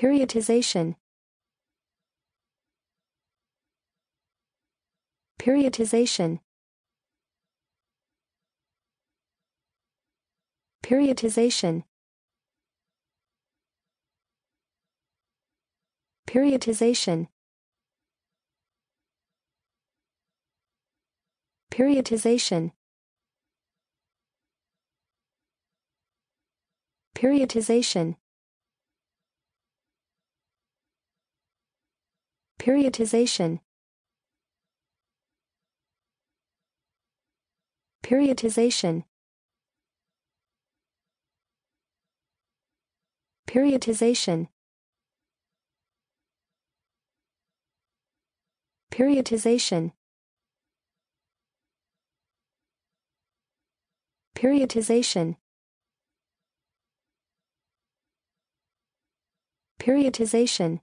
Periodization Periodization Periodization Periodization Periodization Periodization Periodization Periodization Periodization Periodization Periodization Periodization